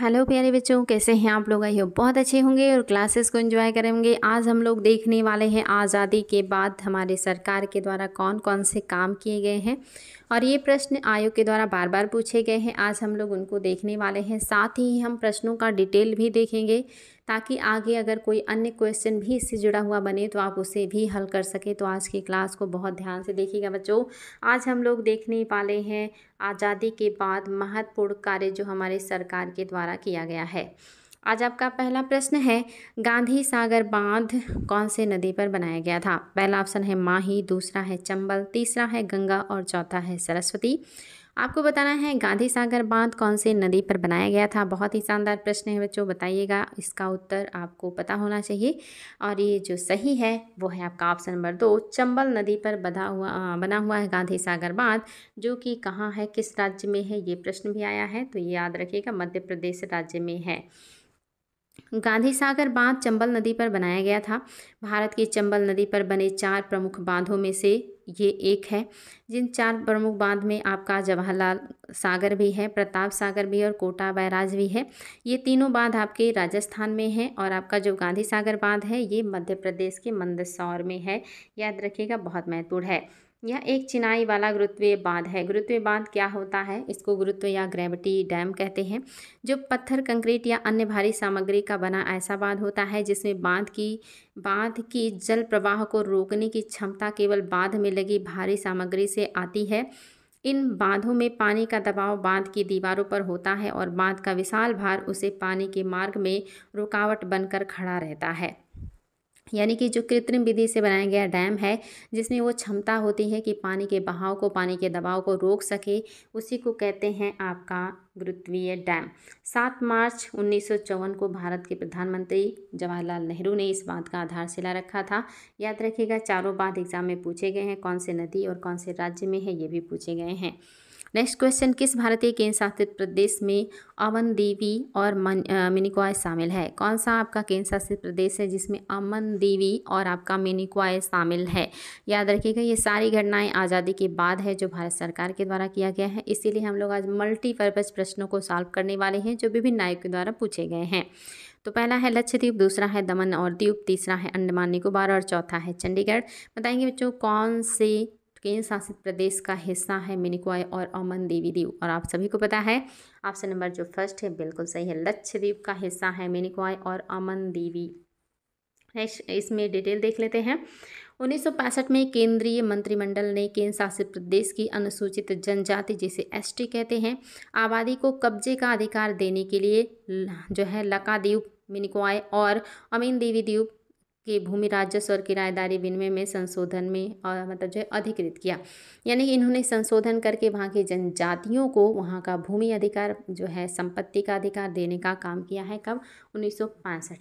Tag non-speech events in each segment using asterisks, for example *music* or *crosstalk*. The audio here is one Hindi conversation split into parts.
हेलो प्यारे बच्चों कैसे हैं आप लोग आई हो बहुत अच्छे होंगे और क्लासेस को एंजॉय करेंगे आज हम लोग देखने वाले हैं आज़ादी के बाद हमारे सरकार के द्वारा कौन कौन से काम किए गए हैं और ये प्रश्न आयोग के द्वारा बार बार पूछे गए हैं आज हम लोग उनको देखने वाले हैं साथ ही हम प्रश्नों का डिटेल भी देखेंगे ताकि आगे अगर कोई अन्य क्वेश्चन भी इससे जुड़ा हुआ बने तो आप उसे भी हल कर सकें तो आज की क्लास को बहुत ध्यान से देखिएगा बच्चों आज हम लोग देखने वाले हैं आज़ादी के बाद महत्वपूर्ण कार्य जो हमारे सरकार के द्वारा किया गया है आज आपका पहला प्रश्न है गांधी सागर बांध कौन से नदी पर बनाया गया था पहला ऑप्शन है माही दूसरा है चंबल तीसरा है गंगा और चौथा है सरस्वती आपको बताना है गांधी सागर बांध कौन से नदी पर बनाया गया था बहुत ही शानदार प्रश्न है बच्चों बताइएगा इसका उत्तर आपको पता होना चाहिए और ये जो सही है वो है आपका ऑप्शन नंबर दो चंबल नदी पर बधा हुआ बना हुआ है गांधी सागर बांध जो कि कहाँ है किस राज्य में है ये प्रश्न भी आया है तो ये याद रखिएगा मध्य प्रदेश राज्य में है गांधी सागर बांध चंबल नदी पर बनाया गया था भारत की चंबल नदी पर बने चार प्रमुख बांधों में से ये एक है जिन चार प्रमुख बांध में आपका जवाहरलाल सागर भी है प्रताप सागर भी और कोटा बैराज भी है ये तीनों बांध आपके राजस्थान में है और आपका जो गांधी सागर बांध है ये मध्य प्रदेश के मंदसौर में है याद रखिएगा बहुत महत्वपूर्ण है यह एक चिनाई वाला गुरुत्वीय बांध है गुरुत्वीय बांध क्या होता है इसको गुरुत्व या ग्रेविटी डैम कहते हैं जो पत्थर कंक्रीट या अन्य भारी सामग्री का बना ऐसा बांध होता है जिसमें बांध की बांध की जल प्रवाह को रोकने की क्षमता केवल बांध में लगी भारी सामग्री से आती है इन बांधों में पानी का दबाव बांध की दीवारों पर होता है और बांध का विशाल भार उसे पानी के मार्ग में रुकावट बनकर खड़ा रहता है यानी कि जो कृत्रिम विधि से बनाया गया डैम है जिसमें वो क्षमता होती है कि पानी के बहाव को पानी के दबाव को रोक सके उसी को कहते हैं आपका गुरुत्वीय डैम सात मार्च उन्नीस को भारत के प्रधानमंत्री जवाहरलाल नेहरू ने इस बात का आधारशिला रखा था याद रखिएगा चारों बात एग्जाम में पूछे गए हैं कौन से नदी और कौन से राज्य में है ये भी पूछे गए हैं नेक्स्ट क्वेश्चन किस भारतीय केंद्र शासित प्रदेश में अमन देवी और मिनिक्वाय शामिल है कौन सा आपका केंद्र शासित प्रदेश है जिसमें अमन देवी और आपका मिनिक्वाय शामिल है याद रखिएगा ये सारी घटनाएं आज़ादी के बाद है जो भारत सरकार के द्वारा किया गया है इसीलिए हम लोग आज मल्टीपर्पज़ प्रश्नों को सॉल्व करने वाले हैं जो विभिन्न नायक के द्वारा पूछे गए हैं तो पहला है लक्षद्वीप दूसरा है दमन और द्वीप तीसरा है अंडमान निकोबार और चौथा है चंडीगढ़ बताएंगे बच्चों कौन से केंद्र शासित प्रदेश का हिस्सा है मिनिकॉय और अमन देवी द्वीप और आप सभी को पता है ऑप्शन नंबर जो फर्स्ट है बिल्कुल सही है लक्षद्वीप का हिस्सा है मिनिकॉय और अमन देवी इसमें डिटेल देख लेते हैं 1965 में केंद्रीय मंत्रिमंडल ने केंद्र शासित प्रदेश की अनुसूचित जनजाति जिसे एसटी कहते हैं आबादी को कब्जे का अधिकार देने के लिए जो है लकाद्वीप मिनिकॉय और अमीन देवी द्वीप कि भूमि राजस्व और किराएदारी विनिमय में संशोधन में और मतलब जो है अधिकृत किया यानी कि इन्होंने संशोधन करके वहाँ के जनजातियों को वहाँ का भूमि अधिकार जो है संपत्ति का अधिकार देने का काम किया है कब उन्नीस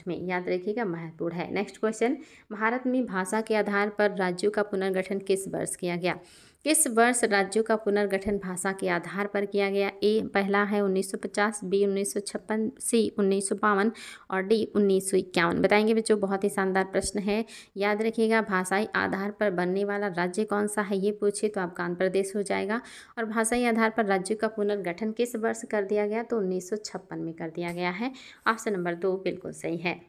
में याद रखिएगा महत्वपूर्ण है नेक्स्ट क्वेश्चन भारत में भाषा के आधार पर राज्यों का पुनर्गठन किस वर्ष किया गया किस वर्ष राज्यों का पुनर्गठन भाषा के आधार पर किया गया ए पहला है 1950 बी 1956 सी उन्नीस और डी उन्नीस बताएंगे बच्चों बहुत ही शानदार प्रश्न है याद रखिएगा भाषाई आधार पर बनने वाला राज्य कौन सा है ये पूछे तो आपका आंध्र प्रदेश हो जाएगा और भाषाई आधार पर राज्यों का पुनर्गठन किस वर्ष कर दिया गया तो उन्नीस में कर दिया गया है ऑप्शन नंबर दो बिल्कुल सही है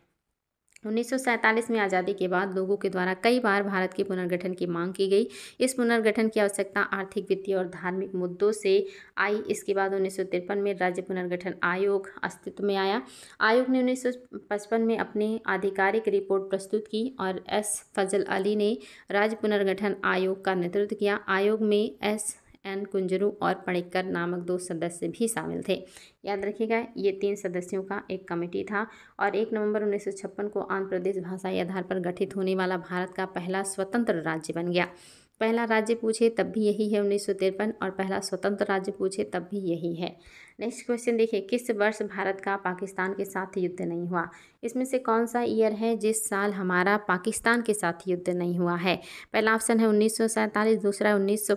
उन्नीस में आज़ादी के बाद लोगों के द्वारा कई बार भारत के पुनर्गठन की मांग की गई इस पुनर्गठन की आवश्यकता आर्थिक वित्तीय और धार्मिक मुद्दों से आई इसके बाद उन्नीस में राज्य पुनर्गठन आयोग अस्तित्व में आया आयोग ने 1955 में अपनी आधिकारिक रिपोर्ट प्रस्तुत की और एस फजल अली ने राज्य पुनर्गठन आयोग का नेतृत्व किया आयोग में एस एन कुंजरू और पणिक्कर नामक दो सदस्य भी शामिल थे याद रखिएगा ये तीन सदस्यों का एक कमेटी था और एक नवंबर उन्नीस को आंध्र प्रदेश भाषाई आधार पर गठित होने वाला भारत का पहला स्वतंत्र राज्य बन गया पहला राज्य पूछे तब भी यही है उन्नीस और पहला स्वतंत्र राज्य पूछे तब भी यही है नेक्स्ट क्वेश्चन देखिए किस वर्ष भारत का पाकिस्तान के साथ युद्ध नहीं हुआ इसमें से कौन सा ईयर है जिस साल हमारा पाकिस्तान के साथ युद्ध नहीं हुआ है पहला ऑप्शन है उन्नीस दूसरा उन्नीस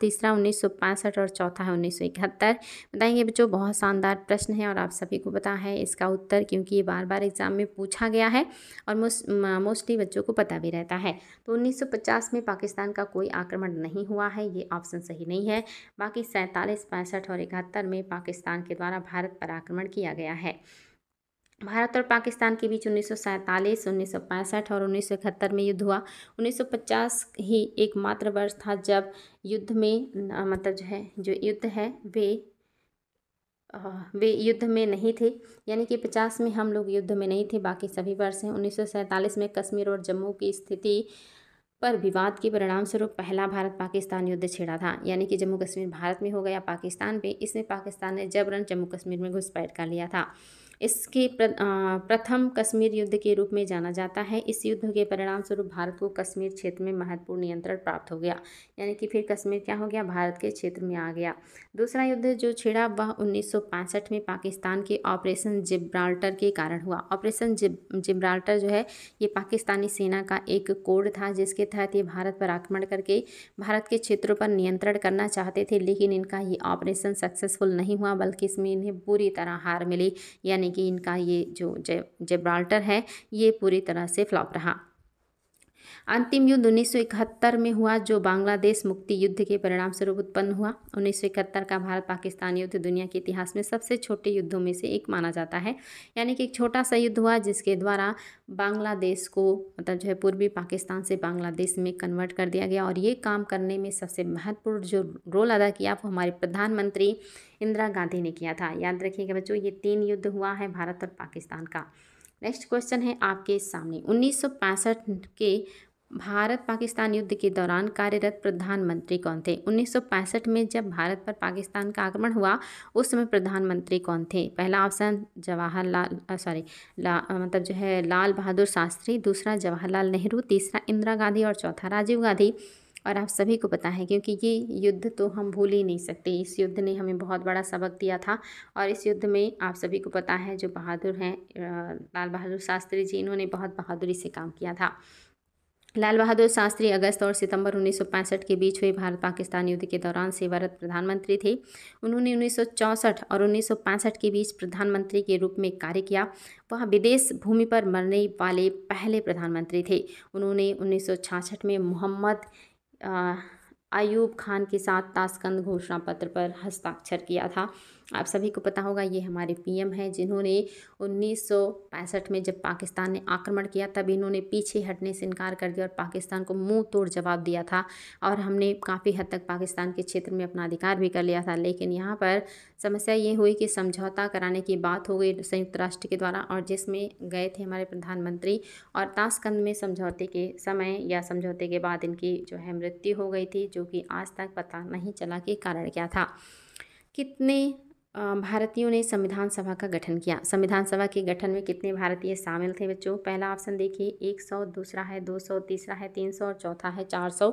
तीसरा उन्नीस और चौथा है उन्नीस बताएंगे बच्चों बहुत शानदार प्रश्न है और आप सभी को पता है इसका उत्तर क्योंकि ये बार बार एग्ज़ाम में पूछा गया है और मोस्टली बच्चों को पता भी रहता है तो 1950 में पाकिस्तान का कोई आक्रमण नहीं हुआ है ये ऑप्शन सही नहीं है बाकी सैंतालीस पैंसठ और इकहत्तर में पाकिस्तान के द्वारा भारत पर आक्रमण किया गया है भारत और पाकिस्तान के बीच उन्नीस सौ सैंतालीस उन्नीस सौ पैंसठ और उन्नीस सौ इकहत्तर में युद्ध हुआ उन्नीस सौ पचास ही एकमात्र वर्ष था जब युद्ध में मतलब जो है जो युद्ध है वे वे युद्ध में नहीं थे यानी कि पचास में हम लोग युद्ध में नहीं थे बाकी सभी वर्ष हैं उन्नीस सौ सैंतालीस में कश्मीर और जम्मू की स्थिति पर विवाद के परिणाम स्वरूप पहला भारत पाकिस्तान युद्ध छिड़ा था यानी कि जम्मू कश्मीर भारत में हो गया पाकिस्तान पे इसमें पाकिस्तान ने जबरन जम्मू कश्मीर में घुसपैठ कर लिया था इसके प्र, प्रथम कश्मीर युद्ध के रूप में जाना जाता है इस युद्ध के परिणाम स्वरूप भारत को कश्मीर क्षेत्र में महत्वपूर्ण नियंत्रण प्राप्त हो गया यानी कि फिर कश्मीर क्या हो गया भारत के क्षेत्र में आ गया दूसरा युद्ध जो छिड़ा वह 1965 में पाकिस्तान के ऑपरेशन जिब्राल्टर के कारण हुआ ऑपरेशन जिब जिब्राल्टर जो है ये पाकिस्तानी सेना का एक कोड था जिसके था ये भारत पर आक्रमण करके भारत के क्षेत्रों पर नियंत्रण करना चाहते थे लेकिन इनका ये ऑपरेशन सक्सेसफुल नहीं हुआ बल्कि इसमें इन्हें बुरी तरह हार मिली यानी कि इनका ये जो जेब्राल्टर है ये पूरी तरह से फ्लॉप रहा अंतिम युद्ध 1971 में हुआ जो बांग्लादेश मुक्ति युद्ध के परिणाम स्वरूप उत्पन्न हुआ 1971 का भारत पाकिस्तान युद्ध दुनिया के इतिहास में सबसे छोटे युद्धों में से एक माना जाता है यानी कि एक छोटा सा युद्ध हुआ जिसके द्वारा बांग्लादेश को मतलब जो है पूर्वी पाकिस्तान से बांग्लादेश में कन्वर्ट कर दिया गया और ये काम करने में सबसे महत्वपूर्ण जो रोल अदा किया वो हमारे प्रधानमंत्री इंदिरा गांधी ने किया था याद रखिएगा बच्चों ये तीन युद्ध हुआ है भारत और पाकिस्तान का नेक्स्ट क्वेश्चन है आपके सामने 1965 के भारत पाकिस्तान युद्ध के दौरान कार्यरत प्रधानमंत्री कौन थे 1965 में जब भारत पर पाकिस्तान का आक्रमण हुआ उस समय प्रधानमंत्री कौन थे पहला ऑप्शन जवाहरलाल सॉरी ला, मतलब जो है लाल बहादुर शास्त्री दूसरा जवाहरलाल नेहरू तीसरा इंदिरा गांधी और चौथा राजीव गांधी और आप सभी को पता है क्योंकि ये युद्ध तो हम भूल ही नहीं सकते इस युद्ध ने हमें बहुत बड़ा सबक दिया था और इस युद्ध में आप सभी को पता है जो बहादुर हैं लाल बहादुर शास्त्री जी इन्होंने बहुत बहादुरी से काम किया था लाल बहादुर शास्त्री अगस्त और सितंबर 1965 के बीच हुए भारत पाकिस्तान युद्ध के दौरान सेवारत प्रधानमंत्री थे उन्होंने 1964 और 1965 के बीच प्रधानमंत्री के रूप में कार्य किया वह विदेश भूमि पर मरने वाले पहले प्रधानमंत्री थे उन्होंने 1966 में मोहम्मद अयूब खान के साथ ताशकंद घोषणा पत्र पर हस्ताक्षर किया था आप सभी को पता होगा ये हमारे पीएम हैं जिन्होंने उन्नीस में जब पाकिस्तान ने आक्रमण किया तब इन्होंने पीछे हटने से इनकार कर दिया और पाकिस्तान को मुंह तोड़ जवाब दिया था और हमने काफ़ी हद तक पाकिस्तान के क्षेत्र में अपना अधिकार भी कर लिया था लेकिन यहाँ पर समस्या ये हुई कि समझौता कराने की बात हो गई संयुक्त राष्ट्र के द्वारा और जिसमें गए थे हमारे प्रधानमंत्री और ताशकंद में समझौते के समय या समझौते के बाद इनकी जो है मृत्यु हो गई थी जो कि आज तक पता नहीं चला कि कारण क्या था कितने भारतीयों ने संविधान सभा का गठन किया संविधान सभा के गठन में कितने भारतीय शामिल थे बच्चों पहला ऑप्शन देखिए एक सौ दूसरा है दो सौ तीसरा है तीन सौ और चौथा है चार सौ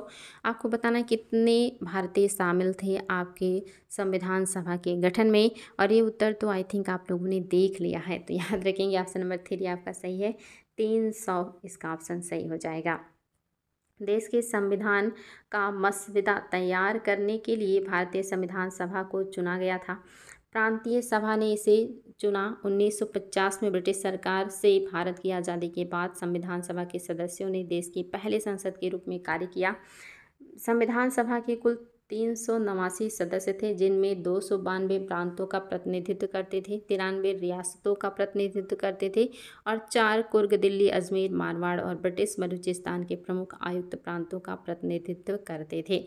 आपको बताना है कितने भारतीय शामिल थे आपके संविधान सभा के गठन में और ये उत्तर तो आई थिंक आप लोगों ने देख लिया है तो याद रखेंगे ऑप्शन नंबर थ्री आपका सही है तीन सौ इसका ऑप्शन सही हो जाएगा देश के संविधान का मसविदा तैयार करने के लिए भारतीय संविधान सभा को चुना गया था प्रांतीय सभा ने इसे चुना 1950 में ब्रिटिश सरकार से भारत की आज़ादी के बाद संविधान सभा के सदस्यों ने देश की पहले संसद के रूप में कार्य किया संविधान सभा के कुल तीन सौ नवासी सदस्य थे जिनमें दो सौ बानवे प्रांतों का प्रतिनिधित्व करते थे तिरानवे रियासतों का प्रतिनिधित्व करते थे और चार कुर्ग दिल्ली अजमेर मारवाड़ और ब्रिटिश बलूचिस्तान के प्रमुख आयुक्त प्रांतों का प्रतिनिधित्व करते थे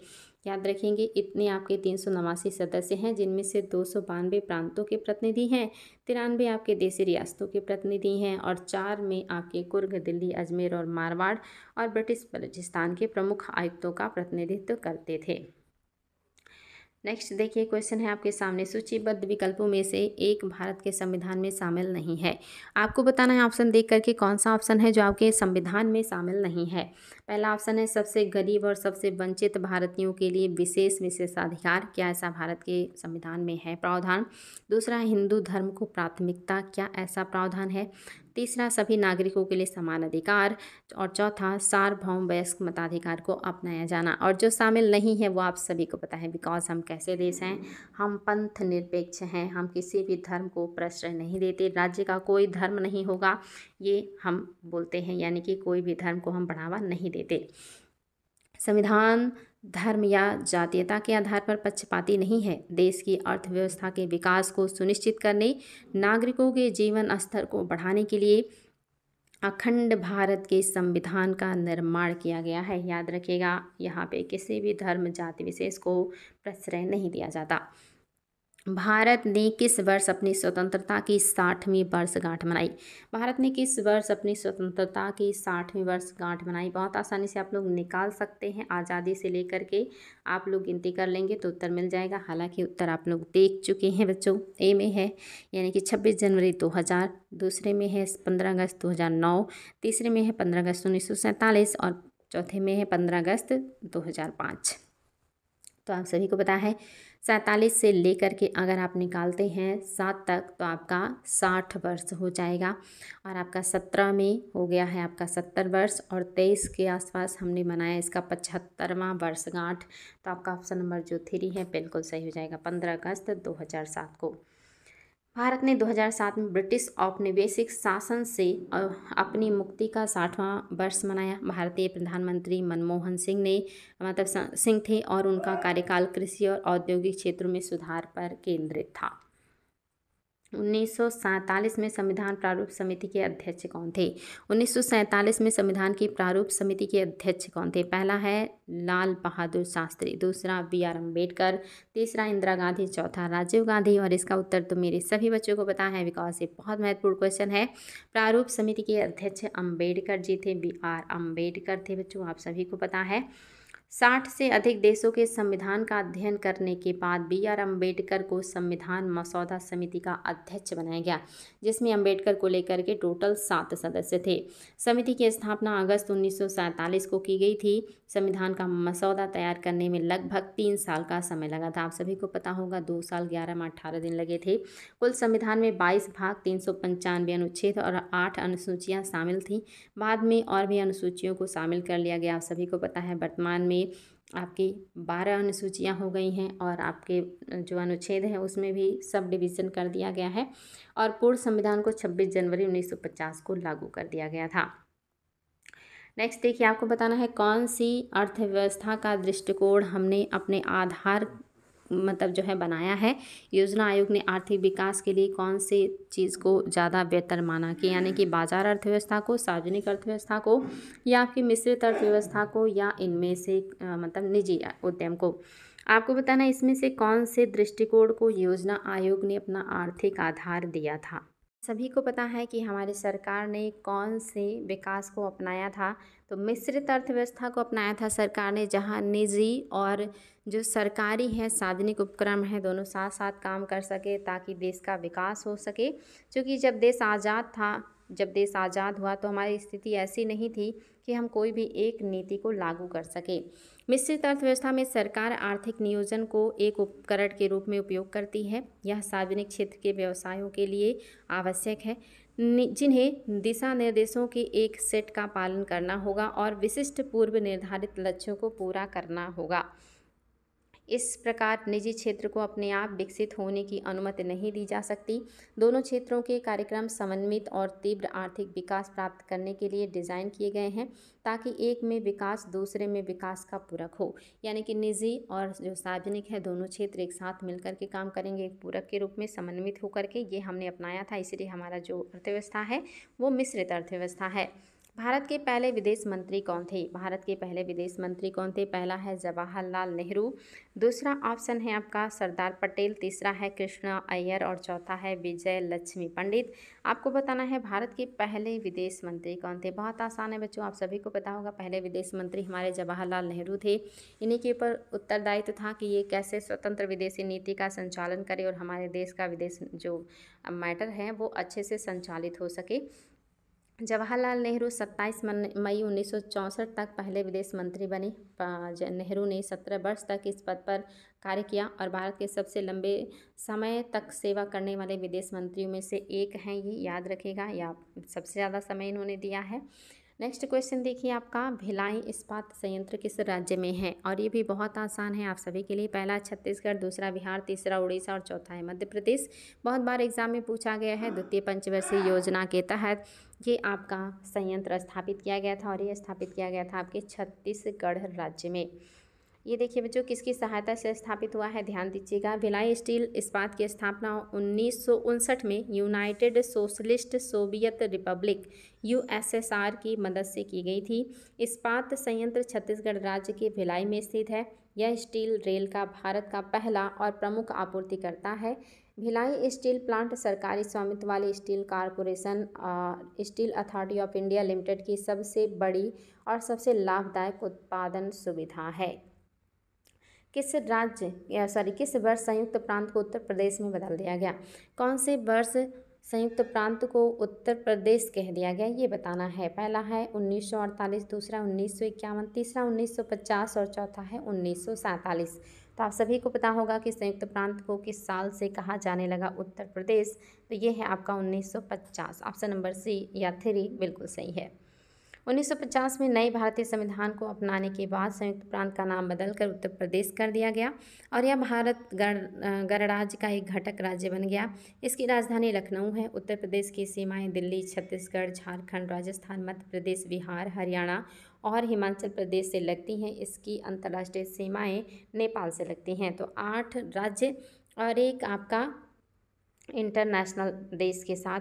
याद रखेंगे इतने आपके तीन सौ नवासी सदस्य हैं जिनमें से दो सौ बानवे प्रांतों के प्रतिनिधि हैं तिरानवे आपके देसी रियासतों के प्रतिनिधि हैं और चार में आपके कुर्ग दिल्ली अजमेर और मारवाड़ और ब्रिटिश बलूचिस्तान के प्रमुख आयुक्तों का प्रतिनिधित्व करते थे नेक्स्ट देखिए क्वेश्चन है आपके सामने सूचीबद्ध विकल्पों में से एक भारत के संविधान में शामिल नहीं है आपको बताना है ऑप्शन देख करके कौन सा ऑप्शन है जो आपके संविधान में शामिल नहीं है पहला ऑप्शन है सबसे गरीब और सबसे वंचित भारतीयों के लिए विशेष विशेषाधिकार क्या ऐसा भारत के संविधान में है प्रावधान दूसरा हिंदू धर्म को प्राथमिकता क्या ऐसा प्रावधान है तीसरा सभी नागरिकों के लिए समान अधिकार और चौथा सार्वभौम वयस्क मताधिकार को अपनाया जाना और जो शामिल नहीं है वो आप सभी को पता है बिकॉज हम कैसे देश हैं हम पंथ निरपेक्ष हैं हम किसी भी धर्म को प्रश्रय नहीं देते राज्य का कोई धर्म नहीं होगा ये हम बोलते हैं यानी कि कोई भी धर्म को हम बढ़ावा नहीं देते देते संविधान धर्म या जातीयता के आधार पर पक्षपाती नहीं है देश की अर्थव्यवस्था के विकास को सुनिश्चित करने नागरिकों के जीवन स्तर को बढ़ाने के लिए अखंड भारत के संविधान का निर्माण किया गया है याद रखिएगा यहाँ पे किसी भी धर्म जाति विशेष को प्रश्रय नहीं दिया जाता भारत ने किस वर्ष अपनी स्वतंत्रता की साठवीं वर्षगांठ मनाई भारत ने किस वर्ष अपनी स्वतंत्रता की साठवीं वर्षगांठ मनाई बहुत आसानी से आप लोग निकाल सकते हैं आज़ादी से लेकर के आप लोग गिनती कर लेंगे तो उत्तर मिल जाएगा हालांकि उत्तर आप लोग देख चुके हैं बच्चों ए में है यानी कि छब्बीस जनवरी दो हज़ार दूसरे में है पंद्रह अगस्त दो हज़ार नौ तीसरे में है पंद्रह अगस्त उन्नीस सौ सैंतालीस और चौथे में है पंद्रह अगस्त दो हज़ार पाँच तो आप सभी को पता है सैंतालीस से लेकर के अगर आप निकालते हैं सात तक तो आपका साठ वर्ष हो जाएगा और आपका सत्रह में हो गया है आपका सत्तर वर्ष और तेईस के आसपास हमने बनाया इसका पचहत्तरवां वर्षगांठ तो आपका ऑप्शन नंबर जो थ्री है बिल्कुल सही हो जाएगा पंद्रह अगस्त दो हज़ार सात को भारत ने 2007 में ब्रिटिश औपनिवेशिक शासन से अपनी मुक्ति का साठवां वर्ष मनाया भारतीय प्रधानमंत्री मनमोहन सिंह ने मतलब सिंह थे और उनका कार्यकाल कृषि और औद्योगिक क्षेत्रों में सुधार पर केंद्रित था उन्नीस में संविधान प्रारूप समिति के अध्यक्ष कौन थे उन्नीस में संविधान की प्रारूप समिति के अध्यक्ष कौन थे पहला है लाल बहादुर शास्त्री दूसरा बी आर अम्बेडकर तीसरा इंदिरा गांधी चौथा राजीव गांधी और इसका उत्तर तो मेरे सभी बच्चों को पता है बिकॉज ये बहुत महत्वपूर्ण क्वेश्चन है प्रारूप समिति के अध्यक्ष अम्बेडकर जी थे बी आर अम्बेडकर थे बच्चों आप सभी को पता है साठ से अधिक देशों के संविधान का अध्ययन करने के बाद बी आर अम्बेडकर को संविधान मसौदा समिति का अध्यक्ष बनाया गया जिसमें अम्बेडकर को लेकर के टोटल सात सदस्य थे समिति की स्थापना अगस्त उन्नीस को की गई थी संविधान का मसौदा तैयार करने में लगभग तीन साल का समय लगा था आप सभी को पता होगा दो साल ग्यारह में अठारह दिन लगे थे कुल संविधान में बाईस भाग तीन सौ पंचानवे अनुच्छेद और आठ अनुसूचियाँ शामिल थीं बाद में और भी अनुसूचियों को शामिल कर लिया गया आप सभी को पता है वर्तमान में आपकी बारह अनुसूचियाँ हो गई हैं और आपके जो अनुच्छेद हैं उसमें भी सब डिविजन कर दिया गया है और पूर्ण संविधान को छब्बीस जनवरी उन्नीस को लागू कर दिया गया था नेक्स्ट देखिए आपको बताना है कौन सी अर्थव्यवस्था का दृष्टिकोण हमने अपने आधार मतलब जो है बनाया है योजना आयोग ने आर्थिक विकास के लिए कौन से चीज़ को ज़्यादा बेहतर माना कि यानी कि बाजार अर्थव्यवस्था को सार्वजनिक अर्थव्यवस्था को या फिर मिश्रित अर्थव्यवस्था को या इनमें से आ, मतलब निजी उद्यम को आपको बताना है इसमें से कौन से दृष्टिकोण को योजना आयोग ने अपना आर्थिक आधार दिया था सभी को पता है कि हमारी सरकार ने कौन से विकास को अपनाया था तो मिश्रित अर्थव्यवस्था को अपनाया था सरकार ने जहाँ निजी और जो सरकारी है सार्वजनिक उपक्रम है दोनों साथ साथ काम कर सके ताकि देश का विकास हो सके क्योंकि जब देश आज़ाद था जब देश आज़ाद हुआ तो हमारी स्थिति ऐसी नहीं थी कि हम कोई भी एक नीति को लागू कर सके मिश्रित अर्थव्यवस्था में सरकार आर्थिक नियोजन को एक उपकरण के रूप में उपयोग करती है यह सार्वजनिक क्षेत्र के व्यवसायों के लिए आवश्यक है जिन्हें दिशा निर्देशों के एक सेट का पालन करना होगा और विशिष्ट पूर्व निर्धारित लक्ष्यों को पूरा करना होगा इस प्रकार निजी क्षेत्र को अपने आप विकसित होने की अनुमति नहीं दी जा सकती दोनों क्षेत्रों के कार्यक्रम समन्वित और तीव्र आर्थिक विकास प्राप्त करने के लिए डिज़ाइन किए गए हैं ताकि एक में विकास दूसरे में विकास का पूरक हो यानी कि निजी और जो सार्वजनिक है दोनों क्षेत्र एक साथ मिलकर के काम करेंगे एक पूरक के रूप में समन्वित होकर के ये हमने अपनाया था इसलिए हमारा जो अर्थव्यवस्था है वो मिश्रित अर्थव्यवस्था है भारत के पहले विदेश मंत्री कौन थे भारत के पहले विदेश मंत्री कौन थे पहला है जवाहरलाल नेहरू दूसरा ऑप्शन है आपका सरदार पटेल तीसरा है कृष्णा अय्यर और चौथा है विजय लक्ष्मी पंडित आपको बताना है भारत के पहले विदेश मंत्री कौन थे बहुत आसान है बच्चों आप सभी को पता होगा पहले विदेश मंत्री हमारे जवाहरलाल नेहरू थे इन्हीं के ऊपर उत्तरदायित्व था कि ये कैसे स्वतंत्र विदेशी नीति का संचालन करें और हमारे देश का विदेश जो मैटर है वो अच्छे से संचालित हो सके जवाहरलाल नेहरू 27 मई उन्नीस तक पहले विदेश मंत्री बने नेहरू ने 17 वर्ष तक इस पद पर कार्य किया और भारत के सबसे लंबे समय तक सेवा करने वाले विदेश मंत्रियों में से एक हैं ये याद रखेगा या सबसे ज़्यादा समय इन्होंने दिया है नेक्स्ट क्वेश्चन देखिए आपका भिलाई इस्पात संयंत्र किस राज्य में है और ये भी बहुत आसान है आप सभी के लिए पहला छत्तीसगढ़ दूसरा बिहार तीसरा उड़ीसा और चौथा है मध्य प्रदेश बहुत बार एग्जाम में पूछा गया है द्वितीय पंचवर्षीय योजना के तहत ये आपका संयंत्र स्थापित किया गया था और ये स्थापित किया गया था आपके छत्तीसगढ़ राज्य में ये देखिए बच्चों किसकी सहायता से स्थापित हुआ है ध्यान दीजिएगा भिलाई स्टील इस्पात की स्थापना उन्नीस में United Socialist Soviet Republic USSR की मदद से की गई थी इस्पात संयंत्र छत्तीसगढ़ राज्य के भिलाई में स्थित है यह स्टील रेल का भारत का पहला और प्रमुख आपूर्तिकर्ता है भिलाई स्टील प्लांट सरकारी स्वामित्व वाले steel corporation Steel Authority of India Limited की सबसे बड़ी और सबसे लाभदायक उत्पादन सुविधा है किस राज्य या सॉरी किस वर्ष संयुक्त प्रांत को उत्तर प्रदेश में बदल दिया गया कौन से वर्ष संयुक्त प्रांत को उत्तर प्रदेश कह दिया गया ये बताना है पहला है 1948 दूसरा उन्नीस तीसरा 1950 और चौथा है उन्नीस तो आप सभी को पता होगा कि संयुक्त प्रांत को किस साल से कहा जाने लगा उत्तर प्रदेश तो ये है आपका 1950 ऑप्शन नंबर सी या थ्री बिल्कुल सही है 1950 में नए भारतीय संविधान को अपनाने के बाद संयुक्त प्रांत का नाम बदलकर उत्तर प्रदेश कर दिया गया और यह भारत गण गणराज्य का एक घटक राज्य बन गया इसकी राजधानी लखनऊ है उत्तर प्रदेश की सीमाएं दिल्ली छत्तीसगढ़ झारखंड राजस्थान मध्य प्रदेश बिहार हरियाणा और हिमाचल प्रदेश से लगती हैं इसकी अंतर्राष्ट्रीय सीमाएँ नेपाल से लगती हैं तो आठ राज्य और एक आपका इंटरनेशनल देश के साथ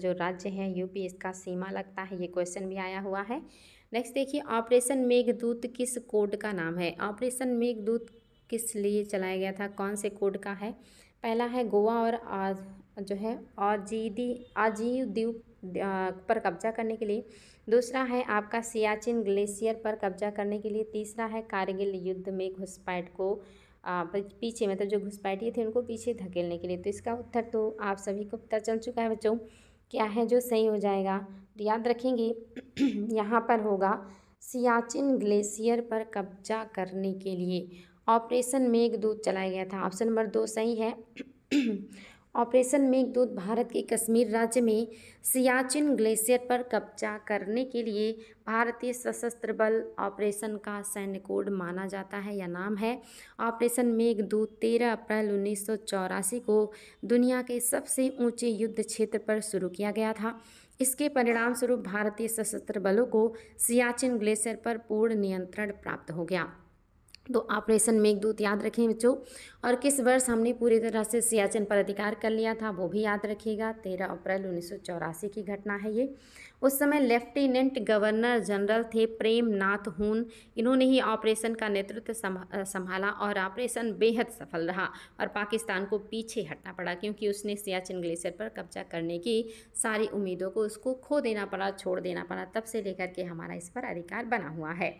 जो राज्य है यूपी इसका सीमा लगता है ये क्वेश्चन भी आया हुआ है नेक्स्ट देखिए ऑपरेशन मेघदूत किस कोड का नाम है ऑपरेशन मेघदूत किस लिए चलाया गया था कौन से कोड का है पहला है गोवा और आज जो है आजीदी आजीव द्वीप पर कब्जा करने के लिए दूसरा है आपका सियाचिन ग्लेशियर पर कब्जा करने के लिए तीसरा है कारगिल युद्ध में घुसपैठ को पीछे मतलब जो घुसपैठिए थे उनको पीछे धकेलने के लिए तो इसका उत्तर तो आप सभी को पता चल चुका है बच्चों क्या है जो सही हो जाएगा तो याद रखेंगे *clears throat* यहाँ पर होगा सियाचिन ग्लेशियर पर कब्जा करने के लिए ऑपरेशन दूध चलाया गया था ऑप्शन नंबर दो सही है *clears throat* ऑपरेशन मेघदूत भारत के कश्मीर राज्य में सियाचिन ग्लेशियर पर कब्जा करने के लिए भारतीय सशस्त्र बल ऑपरेशन का सैन्य कोड माना जाता है या नाम है ऑपरेशन मेघदूत 13 अप्रैल उन्नीस को दुनिया के सबसे ऊंचे युद्ध क्षेत्र पर शुरू किया गया था इसके परिणाम स्वरूप भारतीय सशस्त्र बलों को सियाचिन ग्लेशियर पर पूर्ण नियंत्रण प्राप्त हो गया तो ऑपरेशन मेघदूत याद रखें बच्चों और किस वर्ष हमने पूरी तरह से सियाचिन पर अधिकार कर लिया था वो भी याद रखिएगा तेरह अप्रैल उन्नीस की घटना है ये उस समय लेफ्टिनेंट गवर्नर जनरल थे प्रेम नाथ हून इन्होंने ही ऑपरेशन का नेतृत्व संभाला और ऑपरेशन बेहद सफल रहा और पाकिस्तान को पीछे हटना पड़ा क्योंकि उसने सियाचिन ग्लेशियर पर कब्जा करने की सारी उम्मीदों को उसको खो देना पड़ा छोड़ देना पड़ा तब से लेकर के हमारा इस पर अधिकार बना हुआ है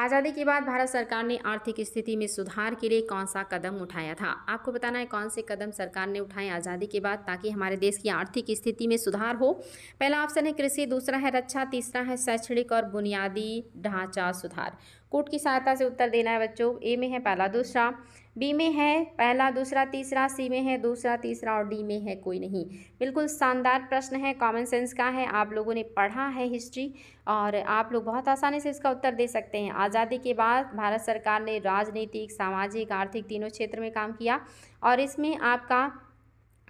आज़ादी के बाद भारत सरकार ने आर्थिक स्थिति में सुधार के लिए कौन सा कदम उठाया था आपको बताना है कौन से कदम सरकार ने उठाए आज़ादी के बाद ताकि हमारे देश की आर्थिक स्थिति में सुधार हो पहला ऑप्शन है कृषि दूसरा है रक्षा तीसरा है शैक्षणिक और बुनियादी ढांचा सुधार कोर्ट की सहायता से उत्तर देना है बच्चों ए में है पहला दूसरा बी में है पहला दूसरा तीसरा सी में है दूसरा तीसरा और डी में है कोई नहीं बिल्कुल शानदार प्रश्न है कॉमन सेंस का है आप लोगों ने पढ़ा है हिस्ट्री और आप लोग बहुत आसानी से इसका उत्तर दे सकते हैं आज़ादी के बाद भारत सरकार ने राजनीतिक सामाजिक आर्थिक तीनों क्षेत्र में काम किया और इसमें आपका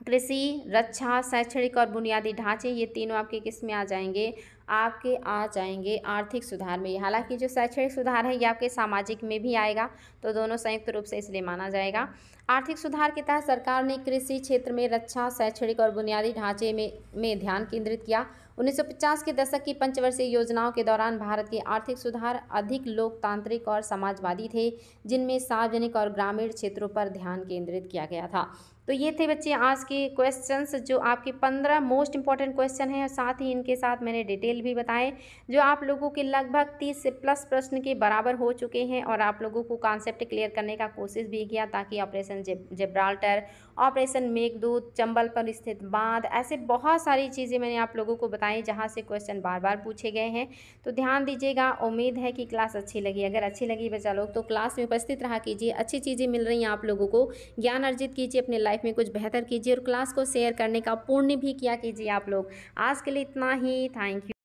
कृषि रक्षा शैक्षणिक और बुनियादी ढांचे ये तीनों आपके किस में आ जाएंगे आपके आ जाएंगे आर्थिक सुधार में हालांकि जो शैक्षणिक सुधार है ये आपके सामाजिक में भी आएगा तो दोनों संयुक्त रूप से इसलिए माना जाएगा आर्थिक सुधार के तहत सरकार ने कृषि क्षेत्र में रक्षा शैक्षणिक और बुनियादी ढांचे में में ध्यान केंद्रित किया 1950 के दशक की पंचवर्षीय योजनाओं के दौरान भारत के आर्थिक सुधार अधिक लोकतांत्रिक और समाजवादी थे जिनमें सार्वजनिक और ग्रामीण क्षेत्रों पर ध्यान केंद्रित किया गया था तो ये थे बच्चे आज के क्वेश्चंस जो आपके पंद्रह मोस्ट इंपॉर्टेंट क्वेश्चन हैं और साथ ही इनके साथ मैंने डिटेल भी बताए जो आप लोगों के लगभग तीस से प्लस प्रश्न के बराबर हो चुके हैं और आप लोगों को कॉन्सेप्ट क्लियर करने का कोशिश भी किया ताकि operation Gibraltar operation Meghdoot Chambal पर स्थित बांध ऐसे बहुत सारी चीज़ें मैंने आप लोगों को बताई जहाँ से क्वेश्चन बार बार पूछे गए हैं तो ध्यान दीजिएगा उम्मीद है कि क्लास अच्छी लगी अगर अच्छी लगी बच्चा लोग तो क्लास में उपस्थित रहा कीजिए अच्छी चीज़ें मिल रही हैं आप लोगों को ज्ञान अर्जित कीजिए अपने लाइफ लाइफ में कुछ बेहतर कीजिए और क्लास को शेयर करने का पुण्य भी किया कीजिए आप लोग आज के लिए इतना ही थैंक यू